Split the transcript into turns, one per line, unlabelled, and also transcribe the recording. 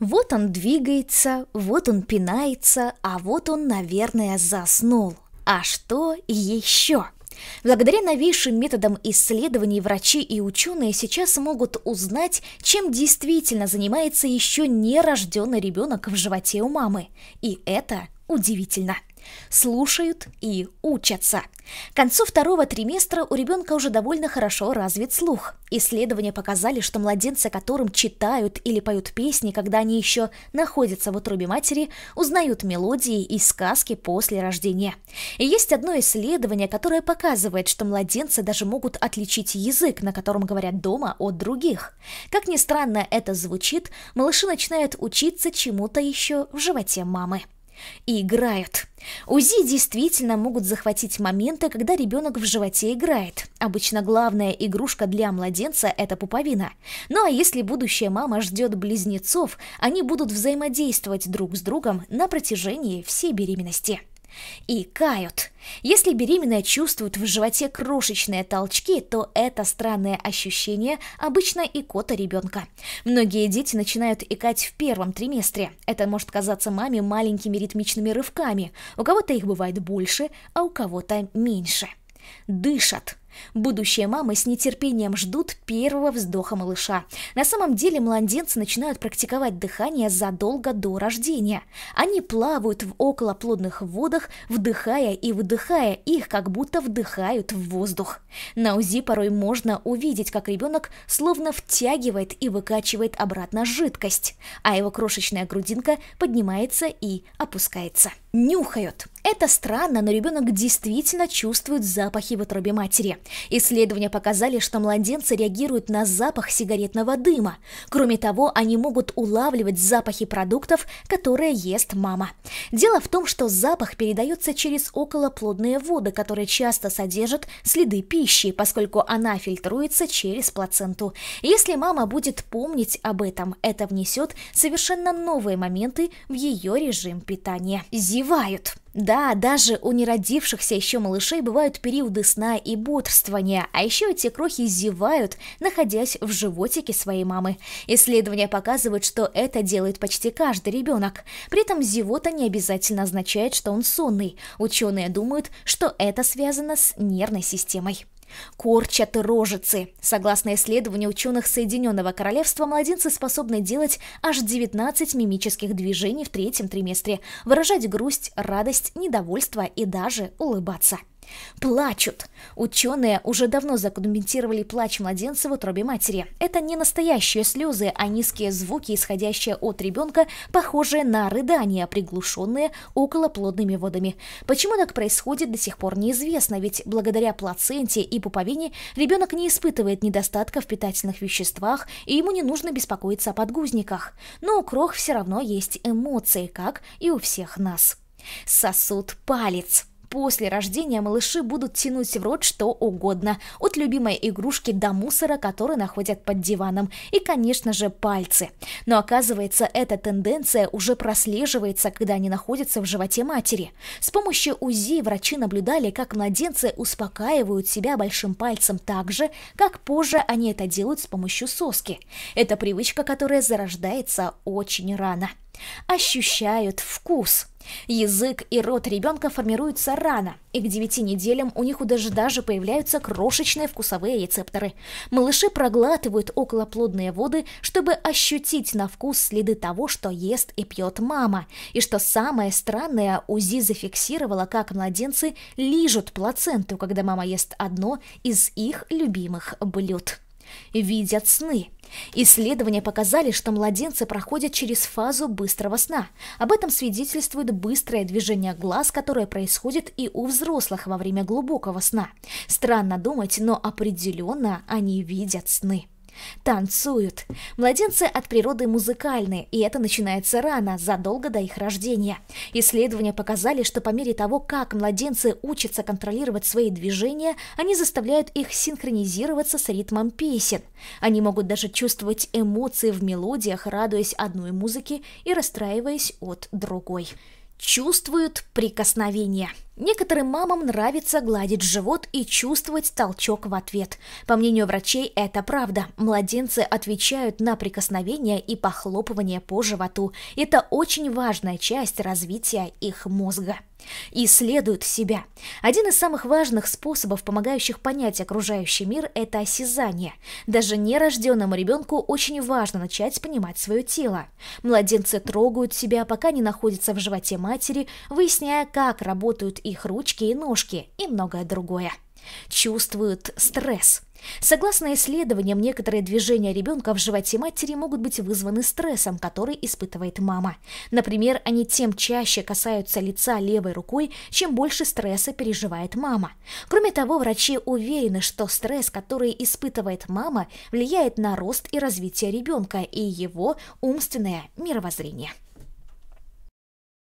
Вот он двигается, вот он пинается, а вот он, наверное, заснул. А что еще? Благодаря новейшим методам исследований врачи и ученые сейчас могут узнать, чем действительно занимается еще нерожденный ребенок в животе у мамы. И это удивительно слушают и учатся. К концу второго триместра у ребенка уже довольно хорошо развит слух. Исследования показали, что младенцы, которым читают или поют песни, когда они еще находятся в утробе матери, узнают мелодии и сказки после рождения. И есть одно исследование, которое показывает, что младенцы даже могут отличить язык, на котором говорят дома, от других. Как ни странно это звучит, малыши начинают учиться чему-то еще в животе мамы и играют. УЗИ действительно могут захватить моменты, когда ребенок в животе играет. Обычно главная игрушка для младенца – это пуповина. Ну а если будущая мама ждет близнецов, они будут взаимодействовать друг с другом на протяжении всей беременности и кают. Если беременная чувствует в животе крошечные толчки, то это странное ощущение обычно и кота ребенка. Многие дети начинают икать в первом триместре. Это может казаться маме маленькими ритмичными рывками. У кого-то их бывает больше, а у кого-то меньше. Дышат. Будущие мамы с нетерпением ждут первого вздоха малыша. На самом деле младенцы начинают практиковать дыхание задолго до рождения. Они плавают в околоплодных водах, вдыхая и выдыхая их, как будто вдыхают в воздух. На УЗИ порой можно увидеть, как ребенок словно втягивает и выкачивает обратно жидкость, а его крошечная грудинка поднимается и опускается. Нюхают. Это странно, но ребенок действительно чувствует запахи в утробе матери. Исследования показали, что младенцы реагируют на запах сигаретного дыма. Кроме того, они могут улавливать запахи продуктов, которые ест мама. Дело в том, что запах передается через околоплодные воды, которые часто содержат следы пищи, поскольку она фильтруется через плаценту. Если мама будет помнить об этом, это внесет совершенно новые моменты в ее режим питания. Зевают. Да, даже у неродившихся еще малышей бывают периоды сна и бодрствования, а еще эти крохи зевают, находясь в животике своей мамы. Исследования показывают, что это делает почти каждый ребенок. При этом зевота не обязательно означает, что он сонный. Ученые думают, что это связано с нервной системой. Корчат рожицы. Согласно исследованию ученых Соединенного Королевства, младенцы способны делать аж 19 мимических движений в третьем триместре, выражать грусть, радость, недовольство и даже улыбаться. Плачут. Ученые уже давно задокументировали плач младенца в утробе матери. Это не настоящие слезы, а низкие звуки, исходящие от ребенка, похожие на рыдания, приглушенные околоплодными водами. Почему так происходит до сих пор неизвестно, ведь благодаря плаценте и пуповине ребенок не испытывает недостатка в питательных веществах, и ему не нужно беспокоиться о подгузниках. Но у крох все равно есть эмоции, как и у всех нас. Сосуд палец. После рождения малыши будут тянуть в рот что угодно, от любимой игрушки до мусора, который находят под диваном, и, конечно же, пальцы. Но оказывается, эта тенденция уже прослеживается, когда они находятся в животе матери. С помощью УЗИ врачи наблюдали, как младенцы успокаивают себя большим пальцем так же, как позже они это делают с помощью соски. Это привычка, которая зарождается очень рано ощущают вкус. Язык и рот ребенка формируются рано, и к 9 неделям у них даже даже появляются крошечные вкусовые рецепторы. Малыши проглатывают околоплодные воды, чтобы ощутить на вкус следы того, что ест и пьет мама. И что самое странное, УЗИ зафиксировала, как младенцы лижут плаценту, когда мама ест одно из их любимых блюд видят сны. Исследования показали, что младенцы проходят через фазу быстрого сна. Об этом свидетельствует быстрое движение глаз, которое происходит и у взрослых во время глубокого сна. Странно думать, но определенно они видят сны танцуют. Младенцы от природы музыкальны, и это начинается рано, задолго до их рождения. Исследования показали, что по мере того, как младенцы учатся контролировать свои движения, они заставляют их синхронизироваться с ритмом песен. Они могут даже чувствовать эмоции в мелодиях, радуясь одной музыке и расстраиваясь от другой. Чувствуют прикосновение. Некоторым мамам нравится гладить живот и чувствовать толчок в ответ. По мнению врачей, это правда. Младенцы отвечают на прикосновение и похлопывание по животу. Это очень важная часть развития их мозга. Исследуют себя. Один из самых важных способов, помогающих понять окружающий мир, это осязание. Даже нерожденному ребенку очень важно начать понимать свое тело. Младенцы трогают себя, пока не находятся в животе матери, выясняя, как работают и их ручки и ножки и многое другое. Чувствуют стресс. Согласно исследованиям, некоторые движения ребенка в животе матери могут быть вызваны стрессом, который испытывает мама. Например, они тем чаще касаются лица левой рукой, чем больше стресса переживает мама. Кроме того, врачи уверены, что стресс, который испытывает мама, влияет на рост и развитие ребенка и его умственное мировоззрение.